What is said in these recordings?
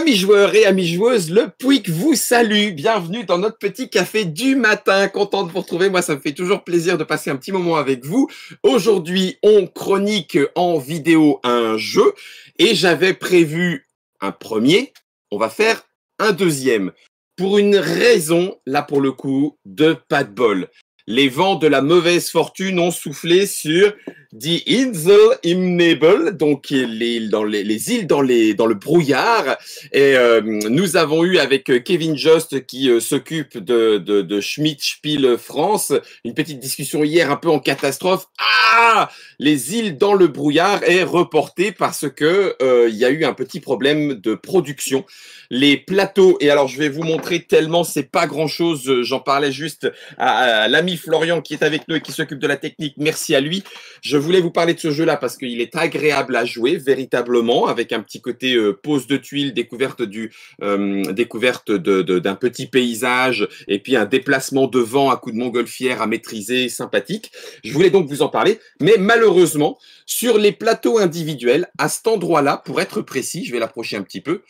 Amis joueurs et amis joueuses, le Pouic vous salue. Bienvenue dans notre petit café du matin. Content de vous retrouver. Moi, ça me fait toujours plaisir de passer un petit moment avec vous. Aujourd'hui, on chronique en vidéo un jeu et j'avais prévu un premier. On va faire un deuxième pour une raison, là pour le coup, de pas de bol les vents de la mauvaise fortune ont soufflé sur The Insel Nebel, donc les, dans les, les, îles dans, les, dans le brouillard. Et euh, nous avons eu avec euh, Kevin Jost, qui euh, s'occupe de, de, Schmidt Spiel France, une petite discussion hier un peu en catastrophe. Ah Les îles dans le brouillard est reportée parce que il y a eu un petit problème de production. Les plateaux, et alors je vais vous montrer tellement c'est pas grand chose, j'en parlais juste à l'ami Florian qui est avec nous et qui s'occupe de la technique. Merci à lui. Je voulais vous parler de ce jeu-là parce qu'il est agréable à jouer véritablement avec un petit côté euh, pose de tuiles, découverte du euh, découverte d'un de, petit paysage et puis un déplacement de vent à coups de montgolfière à maîtriser, sympathique. Je voulais donc vous en parler, mais malheureusement sur les plateaux individuels à cet endroit-là, pour être précis, je vais l'approcher un petit peu.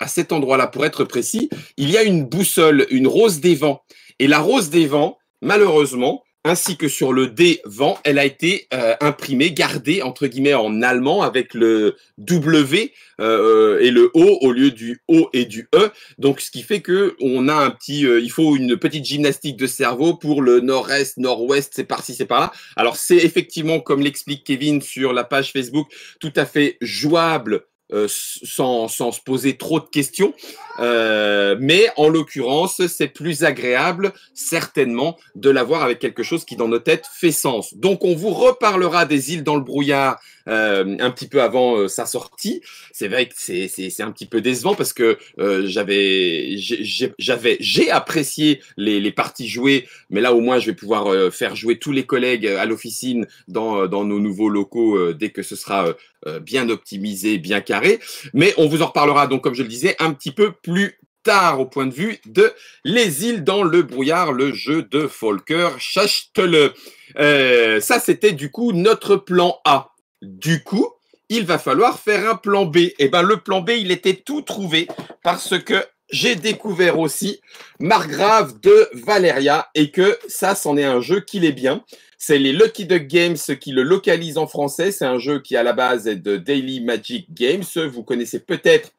à cet endroit-là, pour être précis, il y a une boussole, une rose des vents. Et la rose des vents, malheureusement, ainsi que sur le D-Vent, elle a été euh, imprimée, gardée, entre guillemets, en allemand avec le W euh, et le O au lieu du O et du E. Donc, ce qui fait que on a un petit, euh, il faut une petite gymnastique de cerveau pour le nord-est, nord-ouest, c'est par-ci, c'est par-là. Alors, c'est effectivement, comme l'explique Kevin sur la page Facebook, tout à fait jouable euh, sans, sans, se poser trop de questions. Euh, mais en l'occurrence, c'est plus agréable, certainement, de l'avoir avec quelque chose qui, dans nos têtes, fait sens. Donc, on vous reparlera des îles dans le brouillard euh, un petit peu avant euh, sa sortie. C'est vrai que c'est un petit peu décevant parce que euh, j'avais j'ai apprécié les, parties jouées, mais là au moins je vais pouvoir faire jouer tous les collègues à l'officine dans, nos nouveaux locaux dès que ce sera bien optimisé, bien carré. Mais on vous en reparlera donc comme je le disais un petit peu plus tard au point de vue de Les îles dans le brouillard, le jeu de Volker Schachtel. Euh, ça, c'était du coup notre plan A. Du coup, il va falloir faire un plan B. Et eh bien, le plan B, il était tout trouvé parce que j'ai découvert aussi Margrave de Valeria et que ça, c'en est un jeu qui est bien. C'est les Lucky Duck Games qui le localisent en français. C'est un jeu qui, à la base, est de Daily Magic Games. Vous connaissez peut-être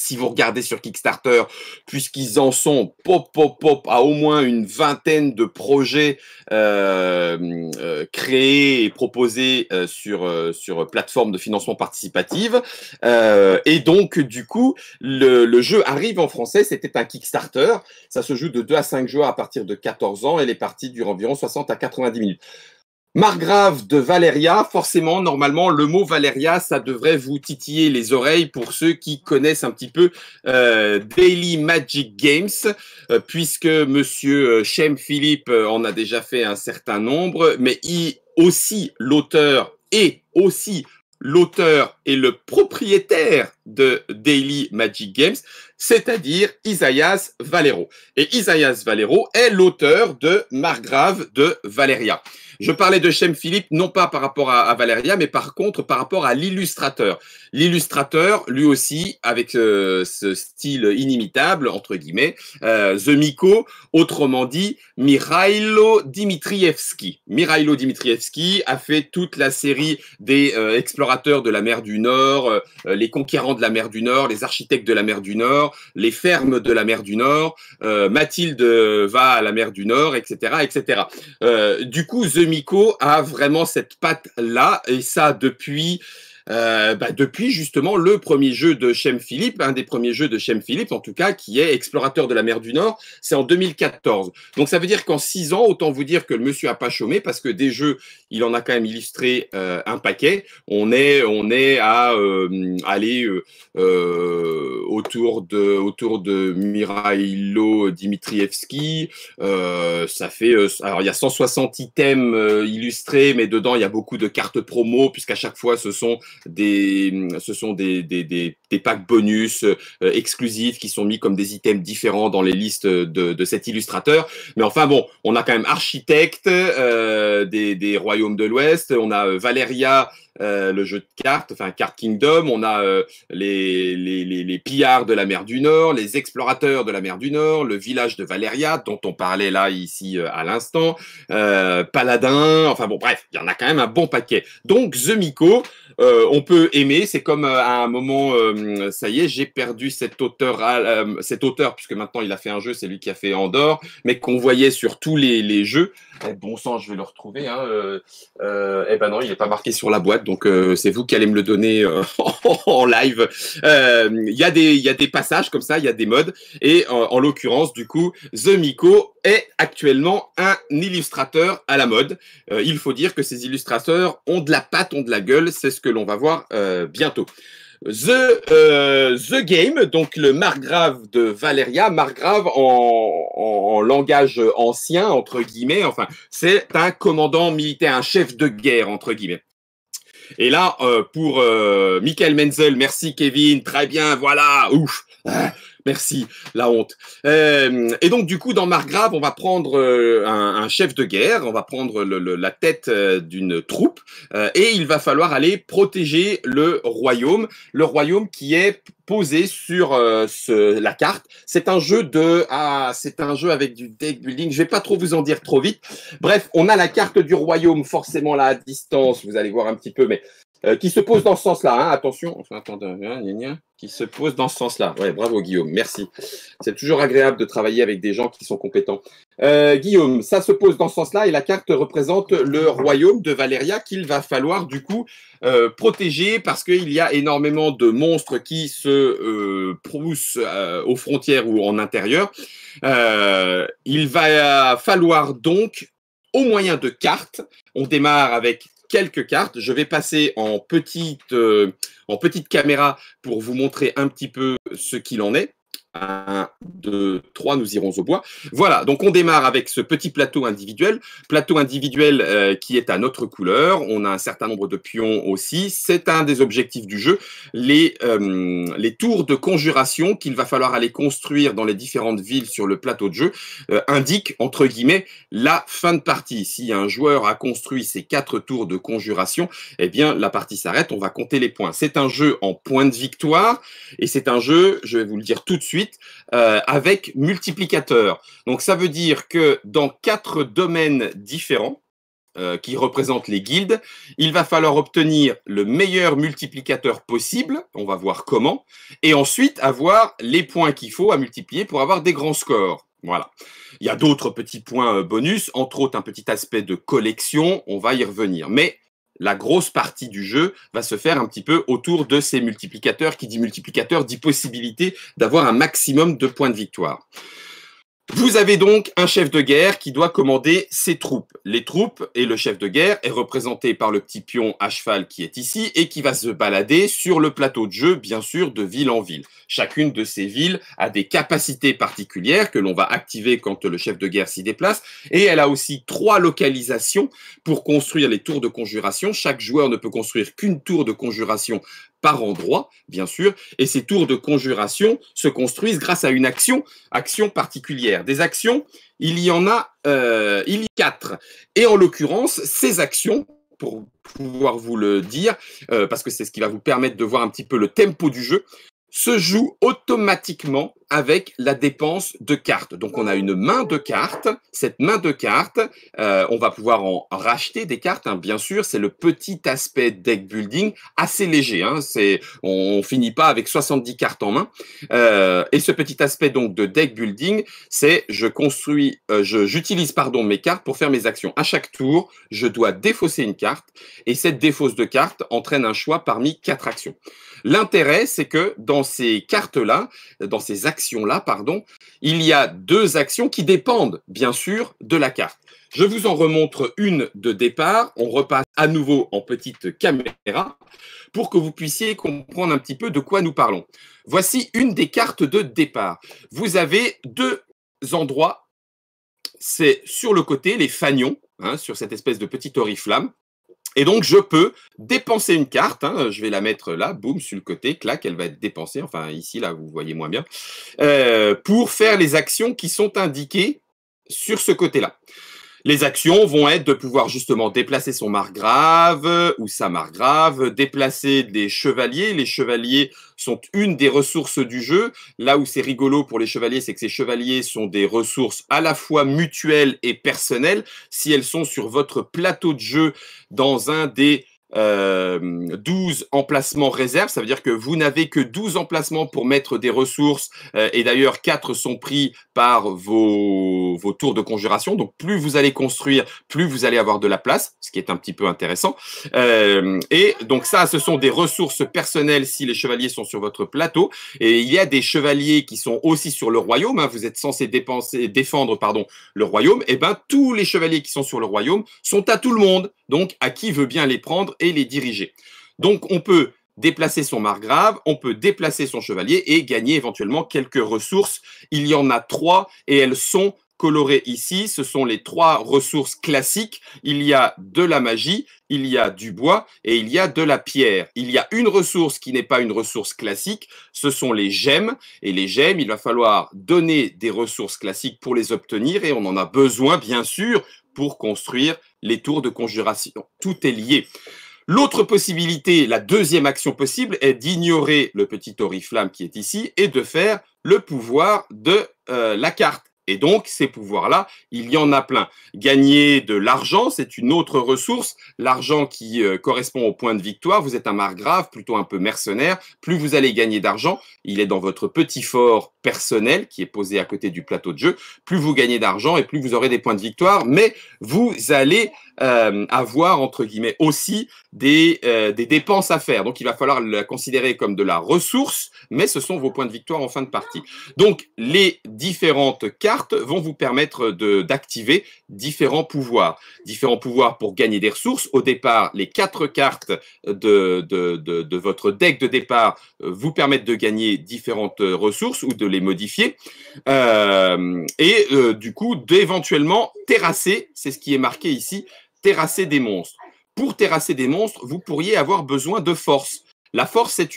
si vous regardez sur Kickstarter, puisqu'ils en sont pop, pop, pop à au moins une vingtaine de projets euh, euh, créés et proposés euh, sur, sur plateforme de financement participative. et donc, du coup, le, jeu arrive en français. C'était un Kickstarter. Ça se joue de 2 à 5 joueurs à partir de 14 ans. et les parties durent environ 60 à 90 minutes. Margrave de Valeria, forcément, normalement, le mot Valeria, ça devrait vous titiller les oreilles pour ceux qui connaissent un petit peu euh, Daily Magic Games, euh, puisque Monsieur Shem euh, Philippe en a déjà fait un certain nombre, mais il aussi l'auteur et aussi l'auteur et le propriétaire de Daily Magic Games, c'est-à-dire Isaias Valero. Et Isaias Valero est l'auteur de Margrave de Valeria. Je parlais de Chem Philippe, non pas par rapport à, Valeria, mais par contre par rapport à l'illustrateur. L'illustrateur, lui aussi, avec euh, ce style inimitable, entre guillemets, euh, The Miko, autrement dit, Mirailo Dimitrievski. Mirailo Dimitrievski a fait toute la série des euh, explorateurs de la mer du Nord, les conquérants de la mer du Nord, les architectes de la mer du Nord, les fermes de la mer du Nord, Mathilde va à la mer du Nord, etc. etc. du coup, The Miko a vraiment cette patte-là, et ça depuis... Euh, bah depuis justement le premier jeu de Shem Philippe, un des premiers jeux de Shem Philippe en tout cas, qui est Explorateur de la mer du Nord, c'est en 2014. Donc ça veut dire qu'en six ans, autant vous dire que le monsieur a pas chômé parce que des jeux, il en a quand même illustré euh, un paquet. On est, on est à euh, aller autour de autour de Mirailo Dimitrievski. ça fait, alors il y a 160 items illustrés, mais dedans il y a beaucoup de cartes promo puisqu'à chaque fois ce sont des, ce sont des, des, packs bonus euh, exclusifs qui sont mis comme des items différents dans les listes de, cet illustrateur. Mais enfin bon, on a quand même Architecte euh, des, Royaumes de l'Ouest, on a euh, Valeria, le jeu de cartes, enfin Card Kingdom, on a les, les, pillards de la mer du Nord, les explorateurs de la mer du Nord, le village de Valeria, dont on parlait là ici à l'instant, Paladin, enfin bon bref, il y en a quand même un bon paquet. Donc The Miko, euh, on peut aimer. C'est comme euh, à un moment, euh, ça y est, j'ai perdu cet auteur, cet auteur, puisque maintenant il a fait un jeu, c'est lui qui a fait Andorre, mais qu'on voyait sur tous les, jeux. Eh, bon sang, je vais le retrouver. Hein, eh ben non, il n'est pas marqué sur la boîte, donc c'est vous qui allez me le donner en live. Il y, a des, y a des passages comme ça, il y a des modes. Et en, en l'occurrence, du coup, The Miko est actuellement un illustrateur à la mode. Euh, il faut dire que ces illustrateurs ont de la patte, ont de la gueule, c'est ce que l'on va voir euh, bientôt. The, euh, The Game, donc le margrave de Valeria, margrave en, en, langage ancien, entre guillemets, enfin, c'est un commandant militaire, un chef de guerre, entre guillemets. Et là, pour Michael Menzel, merci Kevin, très bien, voilà, ouf. Hein. Merci, la honte. Euh, et donc, du coup, dans Margrave, on va prendre euh, un, un chef de guerre, on va prendre le, la tête euh, d'une troupe, euh, et il va falloir aller protéger le royaume, le royaume qui est posé sur ce, la carte. C'est un jeu de, ah, c'est un jeu avec du deck building. Je vais pas trop vous en dire trop vite. Bref, on a la carte du royaume forcément là à distance. Vous allez voir un petit peu, mais euh, qui se pose dans ce sens-là. Hein, attention, enfin, hein, qui se pose dans ce sens-là. Ouais, bravo Guillaume, merci. C'est toujours agréable de travailler avec des gens qui sont compétents. Euh, Guillaume, ça se pose dans ce sens-là et la carte représente le royaume de Valéria qu'il va falloir du coup euh, protéger parce qu'il y a énormément de monstres qui se poussent aux frontières ou en intérieur. il va falloir donc au moyen de cartes. On démarre avec quelques cartes. Je vais passer en petite, euh, en petite caméra pour vous montrer un petit peu ce qu'il en est. 1, 2, 3, nous irons au bois. Voilà, donc on démarre avec ce petit plateau individuel. Plateau individuel euh, qui est à notre couleur. On a un certain nombre de pions aussi. C'est un des objectifs du jeu. Les, euh, tours de conjuration qu'il va falloir aller construire dans les différentes villes sur le plateau de jeu euh, indiquent, entre guillemets, la fin de partie. Si un joueur a construit ses quatre tours de conjuration, eh bien, la partie s'arrête. On va compter les points. C'est un jeu en points de victoire et c'est un jeu, je vais vous le dire tout de suite, euh, avec multiplicateur. Donc ça veut dire que dans quatre domaines différents, euh, qui représentent les guildes, il va falloir obtenir le meilleur multiplicateur possible, on va voir comment, et ensuite avoir les points qu'il faut à multiplier pour avoir des grands scores. Voilà. Il y a d'autres petits points euh, bonus, entre autres un petit aspect de collection, on va y revenir. Mais la grosse partie du jeu va se faire un petit peu autour de ces multiplicateurs. Qui dit multiplicateur dit possibilité d'avoir un maximum de points de victoire. Vous avez donc un chef de guerre qui doit commander ses troupes. Les troupes et le chef de guerre est représenté par le petit pion à cheval qui est ici et qui va se balader sur le plateau de jeu, bien sûr, de ville en ville. Chacune de ces villes a des capacités particulières que l'on va activer quand le chef de guerre s'y déplace et elle a aussi trois localisations pour construire les tours de conjuration. Chaque joueur ne peut construire qu'une tour de conjuration par endroit, bien sûr, et ces tours de conjuration se construisent grâce à une action, action particulière. Des actions, il y en a, euh, il y quatre. Et en l'occurrence, ces actions, pour pouvoir vous le dire, euh, parce que c'est ce qui va vous permettre de voir un petit peu le tempo du jeu, se joue automatiquement avec la dépense de cartes. Donc on a une main de cartes. Cette main de cartes, euh, on va pouvoir en racheter des cartes. Hein, bien sûr, c'est le petit aspect deck building, assez léger. Hein. C'est on, finit pas avec 70 cartes en main. Euh, et ce petit aspect donc de deck building, c'est je construis, euh, j'utilise pardon mes cartes pour faire mes actions. À chaque tour, je dois défausser une carte et cette défausse de carte entraîne un choix parmi quatre actions. L'intérêt, c'est que dans ces cartes-là, dans ces actions-là, pardon, il y a deux actions qui dépendent, bien sûr, de la carte. Je vous en remontre une de départ. On repasse à nouveau en petite caméra pour que vous puissiez comprendre un petit peu de quoi nous parlons. Voici une des cartes de départ. Vous avez deux endroits. C'est sur le côté, les fanions, hein, sur cette espèce de petit oriflamme. Et donc, je peux dépenser une carte. Hein. je vais la mettre là, boum, sur le côté, clac, elle va être dépensée. Enfin, ici, là, vous voyez moins bien. Euh, pour faire les actions qui sont indiquées sur ce côté-là. Les actions vont être de pouvoir justement déplacer son margrave ou sa margrave, déplacer des chevaliers. Les chevaliers sont une des ressources du jeu. Là où c'est rigolo pour les chevaliers, c'est que ces chevaliers sont des ressources à la fois mutuelles et personnelles. Si elles sont sur votre plateau de jeu dans un des 12 euh, emplacements réserves, ça veut dire que vous n'avez que 12 emplacements pour mettre des ressources, euh, et d'ailleurs 4 sont pris par vos, vos tours de conjuration, donc plus vous allez construire, plus vous allez avoir de la place, ce qui est un petit peu intéressant. Euh, et donc ça, ce sont des ressources personnelles si les chevaliers sont sur votre plateau, et il y a des chevaliers qui sont aussi sur le royaume, hein. vous êtes censé dépenser, défendre pardon, le royaume, et eh ben tous les chevaliers qui sont sur le royaume sont à tout le monde, donc à qui veut bien les prendre et les diriger. Donc on peut déplacer son margrave, on peut déplacer son chevalier et gagner éventuellement quelques ressources. Il y en a trois et elles sont colorées ici. Ce sont les trois ressources classiques. Il y a de la magie, il y a du bois et il y a de la pierre. Il y a une ressource qui n'est pas une ressource classique, ce sont les gemmes. Et les gemmes, il va falloir donner des ressources classiques pour les obtenir et on en a besoin, bien sûr, pour construire les tours de conjuration. Tout est lié. L'autre possibilité, la deuxième action possible, est d'ignorer le petit oriflamme qui est ici et de faire le pouvoir de euh, la carte. Et donc, ces pouvoirs-là, il y en a plein. Gagner de l'argent, c'est une autre ressource. L'argent qui euh, correspond au point de victoire, vous êtes un margrave, plutôt un peu mercenaire. Plus vous allez gagner d'argent, il est dans votre petit fort personnel qui est posé à côté du plateau de jeu. Plus vous gagnez d'argent et plus vous aurez des points de victoire, mais vous allez euh, avoir, entre guillemets, aussi des, euh, des dépenses à faire. Donc, il va falloir le considérer comme de la ressource, mais ce sont vos points de victoire en fin de partie. Donc, les différentes cartes vont vous permettre d'activer différents pouvoirs. Différents pouvoirs pour gagner des ressources. Au départ, les quatre cartes de, de, votre deck de départ euh, vous permettent de gagner différentes euh, ressources ou de les modifier. Euh, et du coup, d'éventuellement terrasser, c'est ce qui est marqué ici, terrasser des monstres. Pour terrasser des monstres, vous pourriez avoir besoin de force. La force, c'est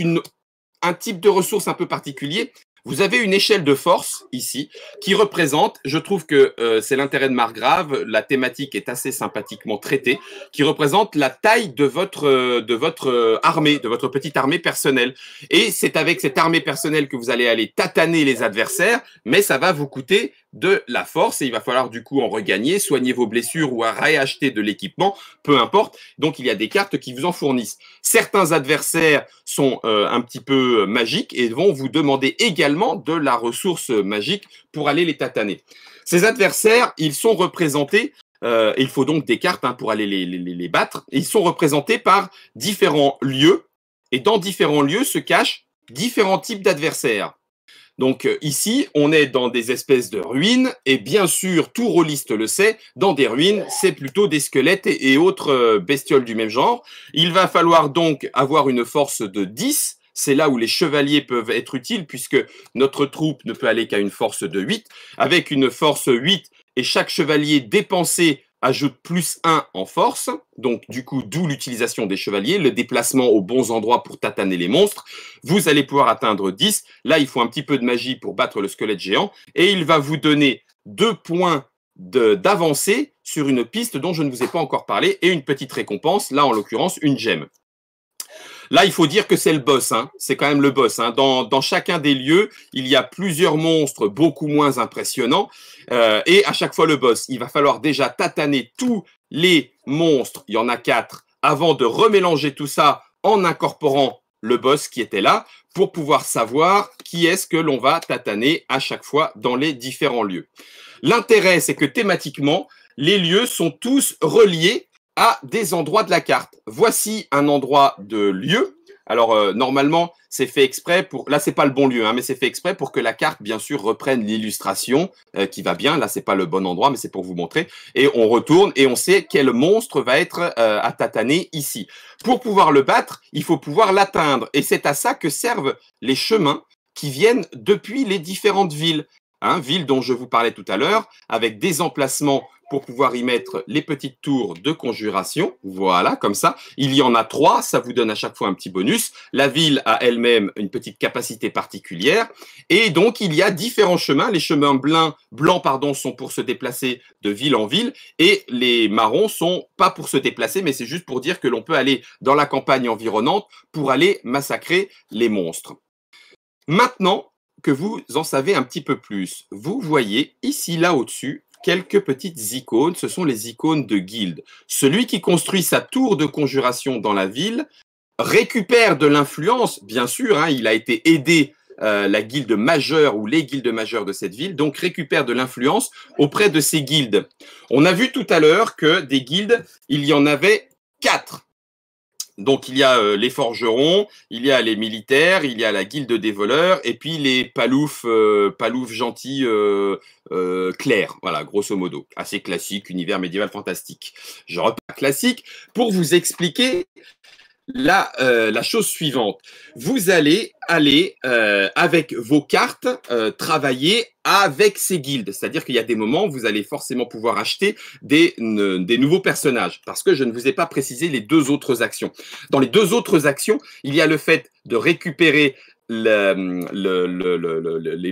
un type de ressource un peu particulier vous avez une échelle de force ici qui représente, je trouve que euh, c'est l'intérêt de Margrave, la thématique est assez sympathiquement traitée, qui représente la taille de votre, euh, de votre euh, armée, de votre petite armée personnelle. Et c'est avec cette armée personnelle que vous allez aller tataner les adversaires, mais ça va vous coûter de la force et il va falloir du coup en regagner, soigner vos blessures ou à réacheter de l'équipement, peu importe. Donc il y a des cartes qui vous en fournissent. Certains adversaires sont euh, un petit peu euh, magiques et vont vous demander également de la ressource euh, magique pour aller les tataner. Ces adversaires, ils sont représentés il faut donc des cartes hein, pour aller les, battre. ils sont représentés par différents lieux. Et dans différents lieux se cachent différents types d'adversaires. Donc euh, ici, on est dans des espèces de ruines, et bien sûr, tout rôliste le sait, dans des ruines, c'est plutôt des squelettes et, autres euh, bestioles du même genre. Il va falloir donc avoir une force de 10. C'est là où les chevaliers peuvent être utiles, puisque notre troupe ne peut aller qu'à une force de 8. Avec une force 8 et chaque chevalier dépensé ajoute plus 1 en force, donc du coup, d'où l'utilisation des chevaliers, le déplacement aux bons endroits pour tataner les monstres. Vous allez pouvoir atteindre 10. Là, il faut un petit peu de magie pour battre le squelette géant, et il va vous donner deux points d'avancée sur une piste dont je ne vous ai pas encore parlé, et une petite récompense, là en l'occurrence, une gemme. Là, il faut dire que c'est le boss. Hein. C'est quand même le boss. Hein. dans, chacun des lieux, il y a plusieurs monstres beaucoup moins impressionnants. Euh, et à chaque fois le boss, il va falloir déjà tataner tous les monstres, il y en a quatre, avant de remélanger tout ça en incorporant le boss qui était là pour pouvoir savoir qui est-ce que l'on va tataner à chaque fois dans les différents lieux. L'intérêt, c'est que thématiquement, les lieux sont tous reliés à des endroits de la carte. Voici un endroit de lieu alors euh, normalement, c'est fait exprès pour. Là, c'est pas le bon lieu, hein, mais c'est fait exprès pour que la carte, bien sûr, reprenne l'illustration euh, qui va bien. Là, c'est pas le bon endroit, mais c'est pour vous montrer. Et on retourne et on sait quel monstre va être euh, à tataner ici. Pour pouvoir le battre, il faut pouvoir l'atteindre. Et c'est à ça que servent les chemins qui viennent depuis les différentes villes. Hein, ville dont je vous parlais tout à l'heure, avec des emplacements pour pouvoir y mettre les petites tours de conjuration. Voilà, comme ça. Il y en a trois, ça vous donne à chaque fois un petit bonus. La ville a elle-même une petite capacité particulière. Et donc, il y a différents chemins. Les chemins blancs, blancs pardon, sont pour se déplacer de ville en ville. Et les marrons sont pas pour se déplacer, mais c'est juste pour dire que l'on peut aller dans la campagne environnante pour aller massacrer les monstres. Maintenant, que vous en savez un petit peu plus, vous voyez ici, là au-dessus, quelques petites icônes. Ce sont les icônes de guildes. Celui qui construit sa tour de conjuration dans la ville récupère de l'influence, bien sûr, hein, il a été aidé euh, la guilde majeure ou les guildes majeures de cette ville, donc récupère de l'influence auprès de ces guildes. On a vu tout à l'heure que des guildes, il y en avait quatre. Donc il y a euh, les forgerons, il y a les militaires, il y a la guilde des voleurs, et puis les paloufs, euh, paloufs gentils euh, clairs, voilà, grosso modo. Assez classique, univers médiéval fantastique. Je repars classique pour vous expliquer la, euh, la chose suivante. Vous allez aller euh, avec vos cartes euh, travailler avec ces guildes. C'est-à-dire qu'il y a des moments où vous allez forcément pouvoir acheter des, nouveaux personnages parce que je ne vous ai pas précisé les deux autres actions. Dans les deux autres actions, il y a le fait de récupérer les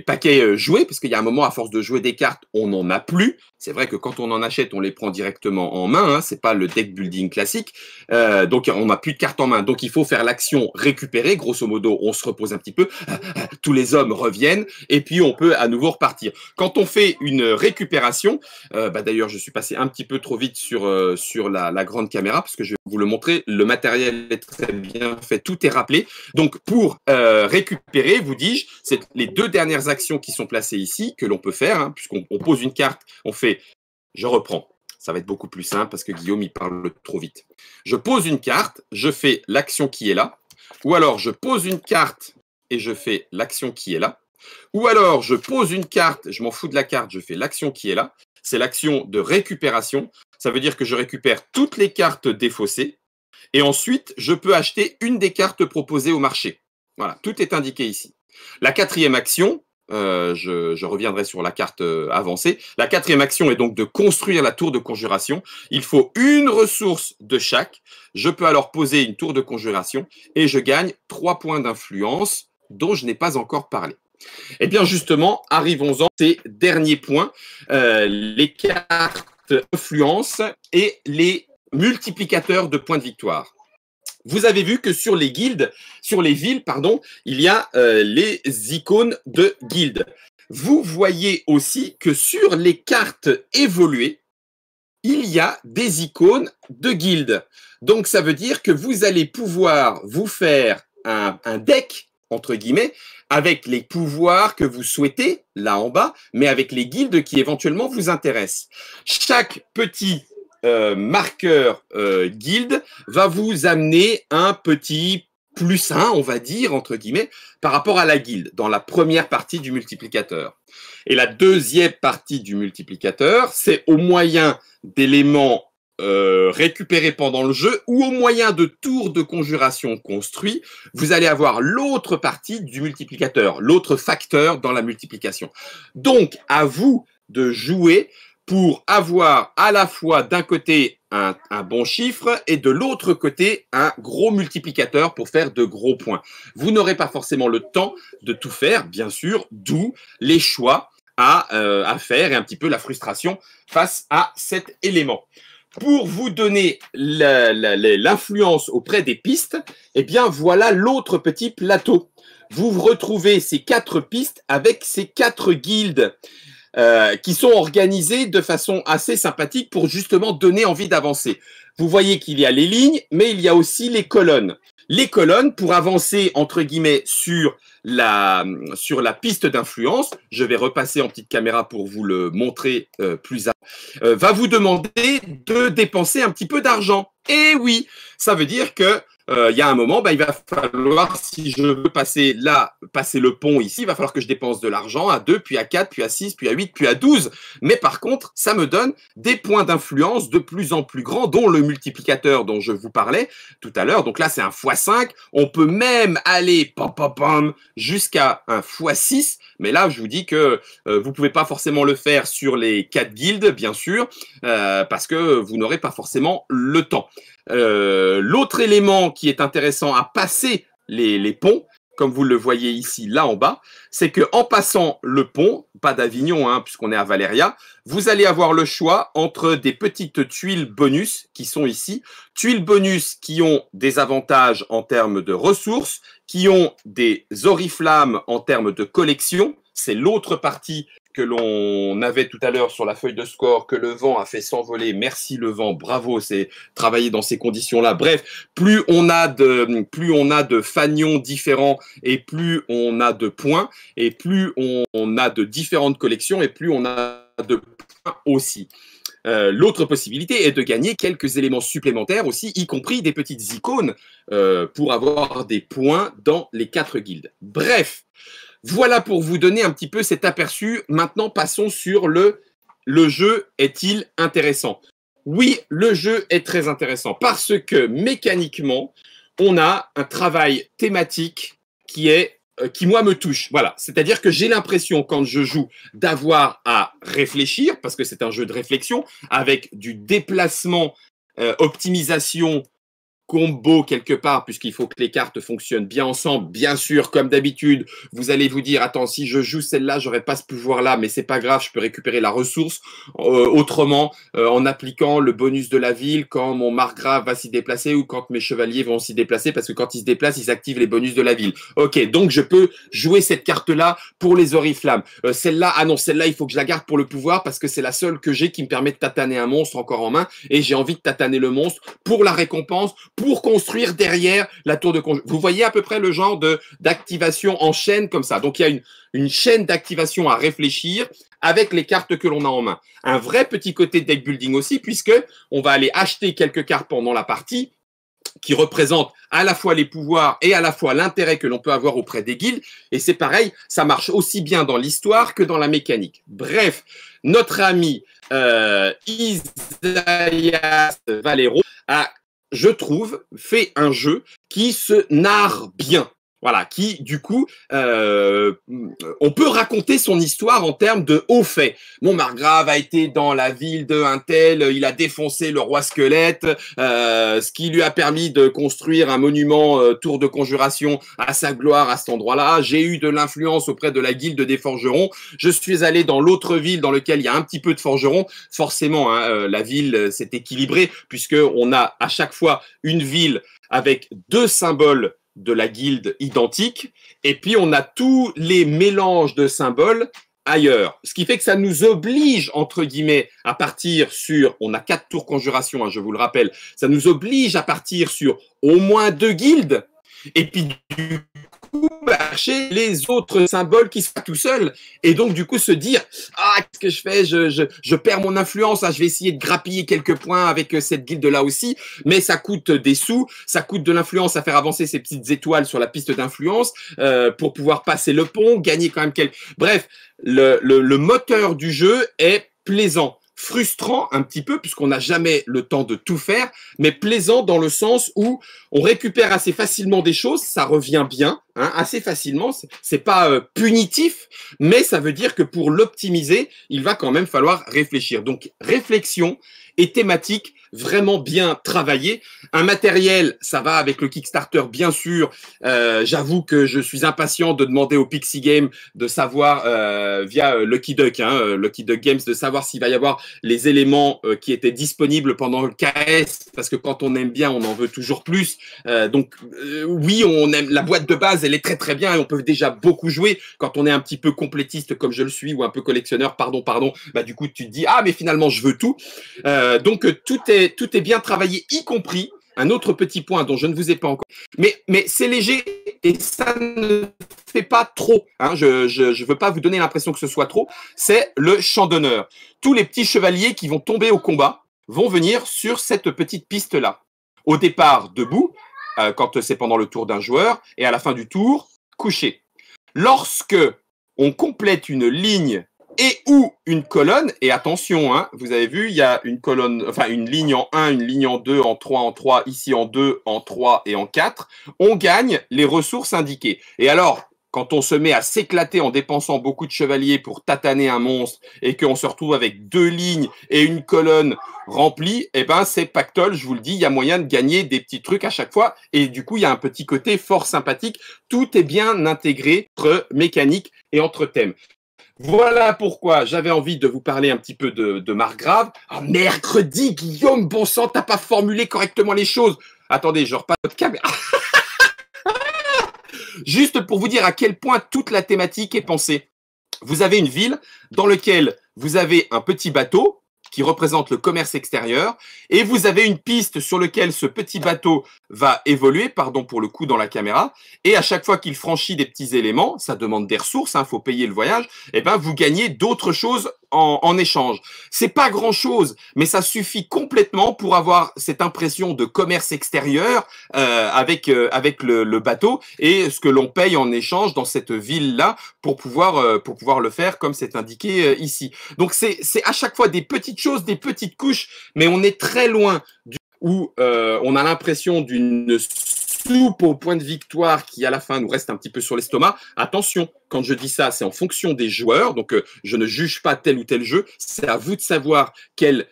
paquets joués, parce qu'il y a un moment, à force de jouer des cartes, on n'en a plus. C'est vrai que quand on en achète, on les prend directement en main. Ce hein, c'est pas le deck building classique. Euh, donc on n'a plus de cartes en main. Donc il faut faire l'action récupérer. Grosso modo, on se repose un petit peu. Ah, ah, tous les hommes reviennent et puis on peut à nouveau repartir. Quand on fait une récupération, euh, bah, d'ailleurs je suis passé un petit peu trop vite sur euh, sur la, grande caméra parce que je vais vous le montrer. Le matériel est très bien fait. Tout est rappelé. Donc pour récupérer, vous dis-je, c'est les deux dernières actions qui sont placées ici que l'on peut faire hein, puisqu'on pose une carte, on fait je reprends. Ça va être beaucoup plus simple parce que Guillaume, il parle trop vite. Je pose une carte, je fais l'action qui est là. Ou alors, je pose une carte et je fais l'action qui est là. Ou alors, je pose une carte, je m'en fous de la carte, je fais l'action qui est là. C'est l'action de récupération. Ça veut dire que je récupère toutes les cartes défaussées. Et ensuite, je peux acheter une des cartes proposées au marché. Voilà, tout est indiqué ici. La quatrième action, euh, je, reviendrai sur la carte euh, avancée. La quatrième action est donc de construire la tour de conjuration. Il faut une ressource de chaque. Je peux alors poser une tour de conjuration et je gagne trois points d'influence dont je n'ai pas encore parlé. Et eh bien justement, arrivons-en ces derniers points, euh, les cartes influence et les multiplicateurs de points de victoire. Vous avez vu que sur les guildes, sur les villes, pardon, il y a euh, les icônes de guildes. Vous voyez aussi que sur les cartes évoluées, il y a des icônes de guildes. Donc ça veut dire que vous allez pouvoir vous faire un, un deck, entre guillemets, avec les pouvoirs que vous souhaitez, là en bas, mais avec les guildes qui éventuellement vous intéressent. Chaque petit euh, marqueur euh, guild va vous amener un petit plus 1, on va dire, entre guillemets, par rapport à la guilde, dans la première partie du multiplicateur. Et la deuxième partie du multiplicateur, c'est au moyen d'éléments euh, récupérés pendant le jeu ou au moyen de tours de conjuration construits, vous allez avoir l'autre partie du multiplicateur, l'autre facteur dans la multiplication. Donc, à vous de jouer pour avoir à la fois d'un côté un, bon chiffre et de l'autre côté un gros multiplicateur pour faire de gros points. Vous n'aurez pas forcément le temps de tout faire, bien sûr, d'où les choix à, euh, à faire et un petit peu la frustration face à cet élément. Pour vous donner l'influence auprès des pistes, eh bien voilà l'autre petit plateau vous retrouvez ces quatre pistes avec ces quatre guildes. Euh, qui sont organisées de façon assez sympathique pour justement donner envie d'avancer. Vous voyez qu'il y a les lignes, mais il y a aussi les colonnes. Les colonnes, pour avancer, entre guillemets, sur la, sur la piste d'influence, je vais repasser en petite caméra pour vous le montrer euh, plus à... Euh, va vous demander de dépenser un petit peu d'argent. Et eh oui, ça veut dire que euh, il y a un moment, ben, il va falloir, si je veux passer là, passer le pont ici, il va falloir que je dépense de l'argent à 2, puis à 4, puis à 6, puis à 8, puis à 12. Mais par contre, ça me donne des points d'influence de plus en plus grands, dont le multiplicateur dont je vous parlais tout à l'heure. Donc là, c'est un x5. On peut même aller pom, pom, jusqu'à un x6. Mais là, je vous dis que vous euh, vous pouvez pas forcément le faire sur les 4 guildes, bien sûr, euh, parce que vous n'aurez pas forcément le temps. Euh, l'autre élément qui est intéressant à passer les, ponts, comme vous le voyez ici, là en bas, c'est que en passant le pont, pas d'Avignon, hein, puisqu'on est à Valéria, vous allez avoir le choix entre des petites tuiles bonus qui sont ici, tuiles bonus qui ont des avantages en termes de ressources, qui ont des oriflammes en termes de collection, c'est l'autre partie que l'on avait tout à l'heure sur la feuille de score, que le vent a fait s'envoler. Merci le vent, bravo, c'est travailler dans ces conditions-là. Bref, plus on a de, plus on a de fanions différents et plus on a de points et plus on, a de différentes collections et plus on a de points aussi. Euh, l'autre possibilité est de gagner quelques éléments supplémentaires aussi, y compris des petites icônes, euh, pour avoir des points dans les quatre guildes. Bref, voilà pour vous donner un petit peu cet aperçu. Maintenant, passons sur le le jeu est-il intéressant Oui, le jeu est très intéressant parce que mécaniquement, on a un travail thématique qui est euh, qui moi me touche. Voilà, c'est-à-dire que j'ai l'impression quand je joue d'avoir à réfléchir parce que c'est un jeu de réflexion avec du déplacement, euh, optimisation, combo quelque part, puisqu'il faut que les cartes fonctionnent bien ensemble. Bien sûr, comme d'habitude, vous allez vous dire, attends, si je joue celle-là, j'aurai pas ce pouvoir-là, mais c'est pas grave, je peux récupérer la ressource euh, autrement euh, en appliquant le bonus de la ville quand mon margrave va s'y déplacer ou quand mes chevaliers vont s'y déplacer, parce que quand ils se déplacent, ils activent les bonus de la ville. Ok, donc je peux jouer cette carte-là pour les oriflammes. Euh, celle-là, ah non, celle-là, il faut que je la garde pour le pouvoir parce que c'est la seule que j'ai qui me permet de tataner un monstre encore en main et j'ai envie de tataner le monstre pour la récompense, pour construire derrière la tour de con, Vous voyez à peu près le genre de d'activation en chaîne comme ça. Donc il y a une, une chaîne d'activation à réfléchir avec les cartes que l'on a en main. Un vrai petit côté deck building aussi, puisque on va aller acheter quelques cartes pendant la partie qui représentent à la fois les pouvoirs et à la fois l'intérêt que l'on peut avoir auprès des guildes. Et c'est pareil, ça marche aussi bien dans l'histoire que dans la mécanique. Bref, notre ami euh, Isaias Valero a je trouve, fait un jeu qui se narre bien. Voilà, qui du coup, euh, on peut raconter son histoire en termes de hauts faits. Mon margrave a été dans la ville de un il a défoncé le roi squelette, euh, ce qui lui a permis de construire un monument euh, tour de conjuration à sa gloire à cet endroit-là. J'ai eu de l'influence auprès de la guilde des forgerons. Je suis allé dans l'autre ville dans laquelle il y a un petit peu de forgerons. Forcément, hein, la ville s'est équilibrée puisque on a à chaque fois une ville avec deux symboles de la guilde identique, et puis on a tous les mélanges de symboles ailleurs. Ce qui fait que ça nous oblige, entre guillemets, à partir sur, on a quatre tours conjuration, hein, je vous le rappelle, ça nous oblige à partir sur au moins deux guildes, et puis du coup, les autres symboles qui sont tout seuls. Et donc, du coup, se dire, ah, qu'est-ce que je fais je, je, je, perds mon influence, hein, je vais essayer de grappiller quelques points avec euh, cette guilde-là aussi, mais ça coûte des sous, ça coûte de l'influence à faire avancer ces petites étoiles sur la piste d'influence euh, pour pouvoir passer le pont, gagner quand même quelques... Bref, le, le, le moteur du jeu est plaisant frustrant un petit peu puisqu'on n'a jamais le temps de tout faire, mais plaisant dans le sens où on récupère assez facilement des choses, ça revient bien, Hein, assez facilement. C'est pas euh, punitif, mais ça veut dire que pour l'optimiser, il va quand même falloir réfléchir. Donc réflexion et thématique vraiment bien travaillé. Un matériel, ça va avec le Kickstarter, bien sûr. Euh, j'avoue que je suis impatient de demander au Pixie Game de savoir, euh, via Lucky Duck, hein, Lucky Duck Games, de savoir s'il va y avoir les éléments qui étaient disponibles pendant le KS, parce que quand on aime bien, on en veut toujours plus. donc oui, on aime la boîte de base, elle est très très bien et on peut déjà beaucoup jouer. Quand on est un petit peu complétiste comme je le suis ou un peu collectionneur, pardon, pardon, bah du coup tu te dis ah mais finalement je veux tout. Euh, donc tout est tout est bien travaillé, y compris un autre petit point dont je ne vous ai pas encore. Mais, mais c'est léger et ça ne fait pas trop. Hein. Je ne veux pas vous donner l'impression que ce soit trop. C'est le champ d'honneur. Tous les petits chevaliers qui vont tomber au combat vont venir sur cette petite piste-là. Au départ, debout, euh, quand c'est pendant le tour d'un joueur, et à la fin du tour, coucher. Lorsque on complète une ligne et ou une colonne, et attention, hein, vous avez vu, il y a une colonne, enfin une ligne en 1, une ligne en 2, en 3, en 3, ici en 2, en 3 et en 4, on gagne les ressources indiquées. Et alors, quand on se met à s'éclater en dépensant beaucoup de chevaliers pour tataner un monstre et qu'on se retrouve avec deux lignes et une colonne remplie, eh ben c'est pactole, je vous le dis, il y a moyen de gagner des petits trucs à chaque fois et du coup il y a un petit côté fort sympathique. Tout est bien intégré entre mécanique et entre thèmes. Voilà pourquoi j'avais envie de vous parler un petit peu de, de Margrave. Ah, mercredi, Guillaume, bon sang, t'as pas formulé correctement les choses. Attendez, je repasse votre caméra. Juste pour vous dire à quel point toute la thématique est pensée. Vous avez une ville dans laquelle vous avez un petit bateau qui représente le commerce extérieur et vous avez une piste sur laquelle ce petit bateau va évoluer, pardon pour le coup, dans la caméra. Et à chaque fois qu'il franchit des petits éléments, ça demande des ressources, il hein, faut payer le voyage, et eh ben vous gagnez d'autres choses en, en échange. C'est pas grand chose, mais ça suffit complètement pour avoir cette impression de commerce extérieur euh, avec euh, avec le, bateau et ce que l'on paye en échange dans cette ville là pour pouvoir euh, pour pouvoir le faire comme c'est indiqué ici. Donc c'est c'est à chaque fois des petites choses, des petites couches, mais on est très loin du où euh, on a l'impression d'une soupe au point de victoire qui, à la fin, nous reste un petit peu sur l'estomac. Attention, quand je dis ça, c'est en fonction des joueurs. Donc, euh, je ne juge pas tel ou tel jeu. C'est à vous de savoir quelle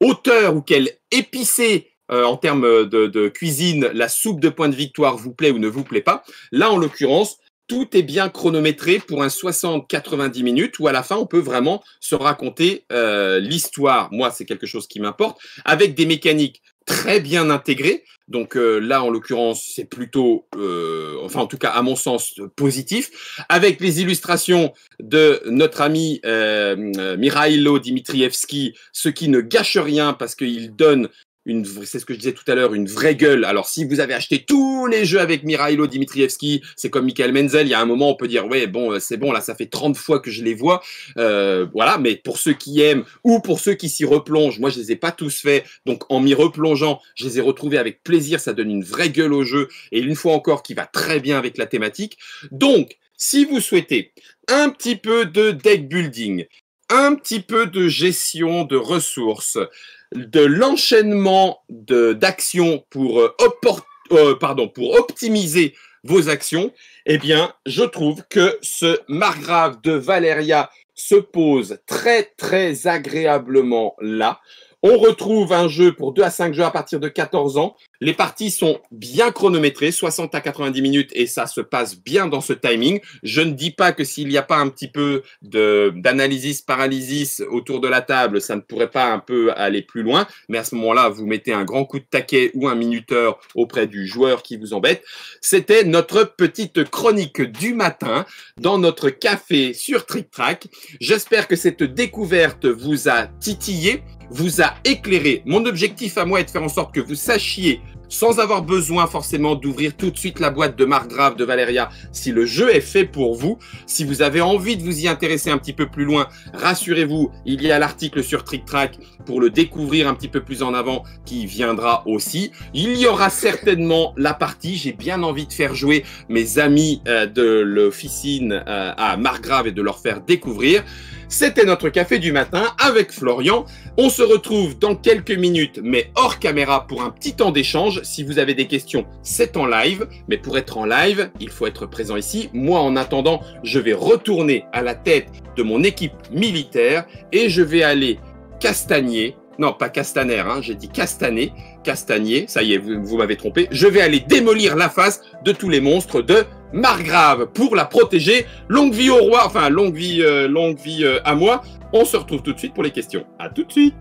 hauteur ou quelle épicée euh, en termes de, de, cuisine, la soupe de point de victoire vous plaît ou ne vous plaît pas. Là, en l'occurrence, tout est bien chronométré pour un 60-90 minutes où à la fin, on peut vraiment se raconter euh, l'histoire. Moi, c'est quelque chose qui m'importe, avec des mécaniques très bien intégrées. Donc euh, là, en l'occurrence, c'est plutôt, euh, enfin en tout cas à mon sens, positif, avec les illustrations de notre ami Mirailo Dimitrievski, ce qui ne gâche rien parce qu'il donne c'est ce que je disais tout à l'heure, une vraie gueule. Alors si vous avez acheté tous les jeux avec Mirailo Dimitrievski, c'est comme Michael Menzel, il y a un moment on peut dire ouais bon euh, c'est bon là ça fait 30 fois que je les vois. Euh, voilà, mais pour ceux qui aiment ou pour ceux qui s'y replongent, moi je les ai pas tous faits, donc en m'y replongeant, je les ai retrouvés avec plaisir, ça donne une vraie gueule au jeu et une fois encore qui va très bien avec la thématique. Donc si vous souhaitez un petit peu de deck building, un petit peu de gestion de ressources, de l'enchaînement d'actions pour, euh, euh, pour optimiser vos actions, eh bien, je trouve que ce margrave de Valeria se pose très, très agréablement là. On retrouve un jeu pour 2 à 5 jeux à partir de 14 ans. Les parties sont bien chronométrées, 60 à 90 minutes, et ça se passe bien dans ce timing. Je ne dis pas que s'il n'y a pas un petit peu d'analysis, paralysis autour de la table, ça ne pourrait pas un peu aller plus loin. Mais à ce moment-là, vous mettez un grand coup de taquet ou un minuteur auprès du joueur qui vous embête. C'était notre petite chronique du matin dans notre café sur Trick Track. J'espère que cette découverte vous a titillé vous a éclairé. Mon objectif à moi est de faire en sorte que vous sachiez, sans avoir besoin forcément d'ouvrir tout de suite la boîte de Margrave, de Valeria, si le jeu est fait pour vous. Si vous avez envie de vous y intéresser un petit peu plus loin, rassurez-vous, il y a l'article sur Trick Track pour le découvrir un petit peu plus en avant qui viendra aussi. Il y aura certainement la partie, j'ai bien envie de faire jouer mes amis euh, de l'officine euh, à Margrave et de leur faire découvrir. C'était notre café du matin avec Florian. On se retrouve dans quelques minutes, mais hors caméra, pour un petit temps d'échange. Si vous avez des questions, c'est en live. Mais pour être en live, il faut être présent ici. Moi, en attendant, je vais retourner à la tête de mon équipe militaire et je vais aller castagner. Non, pas castaner, hein, j'ai dit castaner. Castagner, ça y est, vous m'avez trompé. Je vais aller démolir la face de tous les monstres de Margrave pour la protéger. Longue vie au roi, enfin longue vie, euh, longue vie euh, à moi. On se retrouve tout de suite pour les questions. À tout de suite.